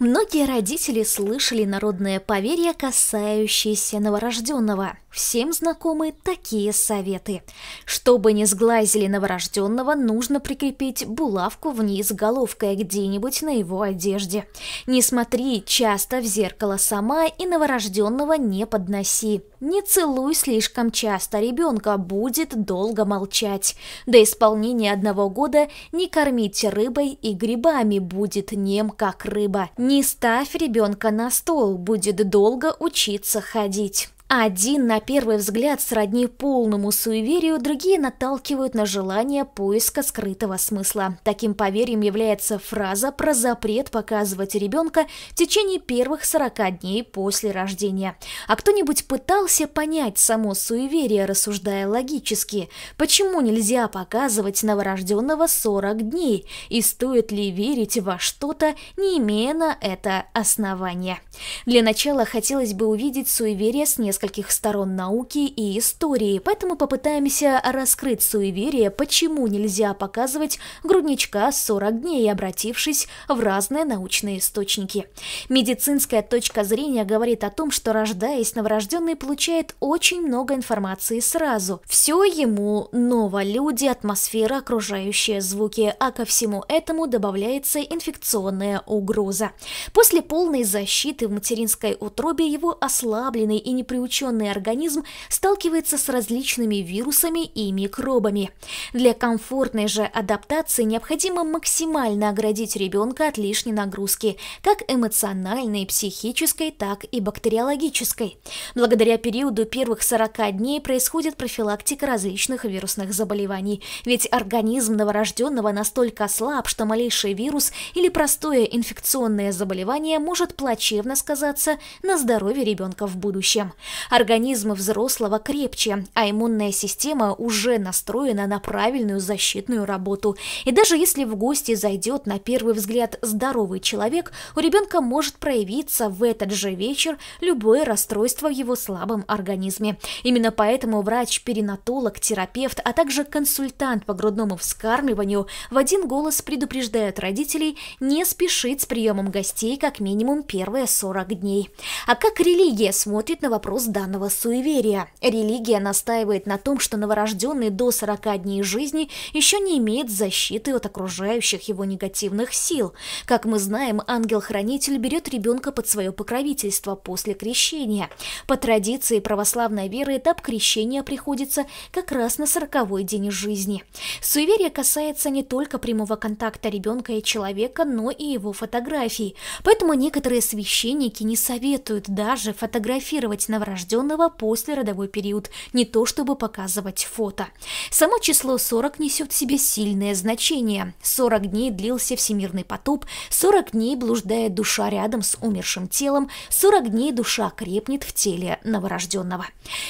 Многие родители слышали народное поверье, касающееся новорожденного – Всем знакомы такие советы. Чтобы не сглазили новорожденного, нужно прикрепить булавку вниз головкой где-нибудь на его одежде. Не смотри часто в зеркало сама и новорожденного не подноси. Не целуй слишком часто ребенка, будет долго молчать. До исполнения одного года не кормите рыбой и грибами, будет нем как рыба. Не ставь ребенка на стол, будет долго учиться ходить. Один, на первый взгляд, сродни полному суеверию, другие наталкивают на желание поиска скрытого смысла. Таким поверьем является фраза про запрет показывать ребенка в течение первых 40 дней после рождения. А кто-нибудь пытался понять само суеверие, рассуждая логически? Почему нельзя показывать новорожденного 40 дней? И стоит ли верить во что-то, не имея на это основания? Для начала хотелось бы увидеть суеверие с несколькими нескольких сторон науки и истории, поэтому попытаемся раскрыть суеверие, почему нельзя показывать грудничка 40 дней, обратившись в разные научные источники. Медицинская точка зрения говорит о том, что рождаясь, новорожденный получает очень много информации сразу. Все ему ново, люди, атмосфера, окружающие звуки, а ко всему этому добавляется инфекционная угроза. После полной защиты в материнской утробе его ослабленный и неприученный излученный организм сталкивается с различными вирусами и микробами. Для комфортной же адаптации необходимо максимально оградить ребенка от лишней нагрузки, как эмоциональной, психической, так и бактериологической. Благодаря периоду первых 40 дней происходит профилактика различных вирусных заболеваний, ведь организм новорожденного настолько слаб, что малейший вирус или простое инфекционное заболевание может плачевно сказаться на здоровье ребенка в будущем. Организм взрослого крепче, а иммунная система уже настроена на правильную защитную работу. И даже если в гости зайдет на первый взгляд здоровый человек, у ребенка может проявиться в этот же вечер любое расстройство в его слабом организме. Именно поэтому врач-перинатолог, терапевт, а также консультант по грудному вскармливанию в один голос предупреждают родителей не спешить с приемом гостей как минимум первые 40 дней. А как религия смотрит на вопрос плюс данного суеверия. Религия настаивает на том, что новорожденный до 40 дней жизни еще не имеет защиты от окружающих его негативных сил. Как мы знаем, ангел-хранитель берет ребенка под свое покровительство после крещения. По традиции православной веры этап крещения приходится как раз на 40 день жизни. Суеверие касается не только прямого контакта ребенка и человека, но и его фотографий. Поэтому некоторые священники не советуют даже фотографировать новорожденного рожденного после родовой период, не то чтобы показывать фото. Само число 40 несет в себе сильное значение. 40 дней длился всемирный потоп, 40 дней блуждает душа рядом с умершим телом, 40 дней душа крепнет в теле новорожденного.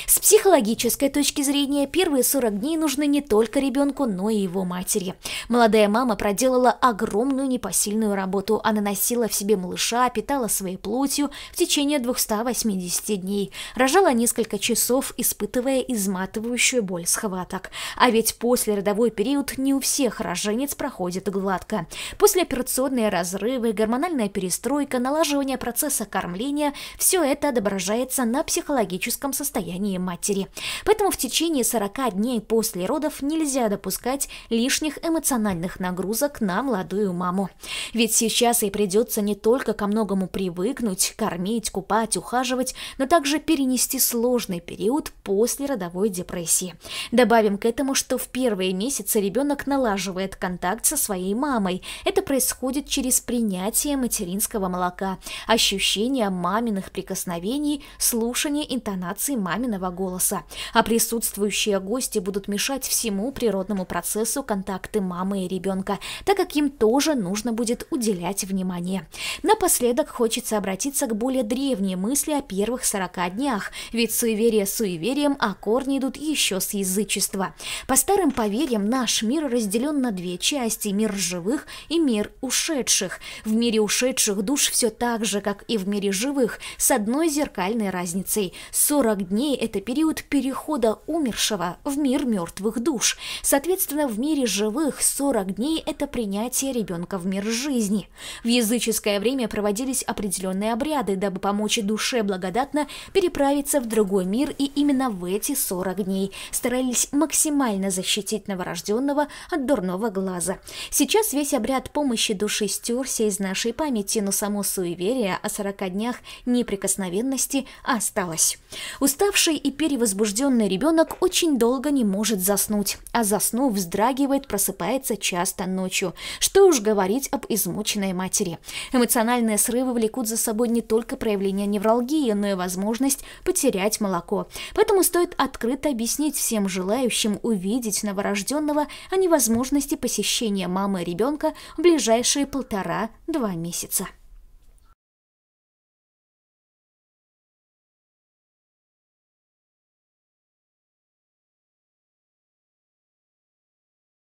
С психологической точки зрения, первые 40 дней нужны не только ребенку, но и его матери. Молодая мама проделала огромную непосильную работу. Она носила в себе малыша, питала своей плотью в течение 280 дней. Рожала несколько часов, испытывая изматывающую боль схваток. А ведь после родовой период не у всех роженец проходит гладко. Послеоперационные разрывы, гормональная перестройка, налаживание процесса кормления – все это отображается на психологическом состоянии матери. Поэтому в течение 40 дней после родов нельзя допускать лишних эмоциональных нагрузок на молодую маму. Ведь сейчас ей придется не только ко многому привыкнуть, кормить, купать, ухаживать, но также перестать перенести сложный период после родовой депрессии. Добавим к этому, что в первые месяцы ребенок налаживает контакт со своей мамой. Это происходит через принятие материнского молока, ощущение маминых прикосновений, слушание интонации маминого голоса. А присутствующие гости будут мешать всему природному процессу контакты мамы и ребенка, так как им тоже нужно будет уделять внимание. Напоследок хочется обратиться к более древней мысли о первых 40 днях корнях, ведь суеверие суеверием, а корни идут еще с язычества. По старым поверьям, наш мир разделен на две части – мир живых и мир ушедших. В мире ушедших душ все так же, как и в мире живых, с одной зеркальной разницей. 40 дней – это период перехода умершего в мир мертвых душ. Соответственно, в мире живых 40 дней – это принятие ребенка в мир жизни. В языческое время проводились определенные обряды, дабы помочь душе благодатно перепроходить отправиться в другой мир, и именно в эти 40 дней старались максимально защитить новорожденного от дурного глаза. Сейчас весь обряд помощи души стерся из нашей памяти, но само суеверие о 40 днях неприкосновенности осталось. Уставший и перевозбужденный ребенок очень долго не может заснуть, а заснув, вздрагивает, просыпается часто ночью. Что уж говорить об измученной матери. Эмоциональные срывы влекут за собой не только проявление невралгии, но и возможность потерять молоко. Поэтому стоит открыто объяснить всем желающим увидеть новорожденного о невозможности посещения мамы ребенка в ближайшие полтора-два месяца.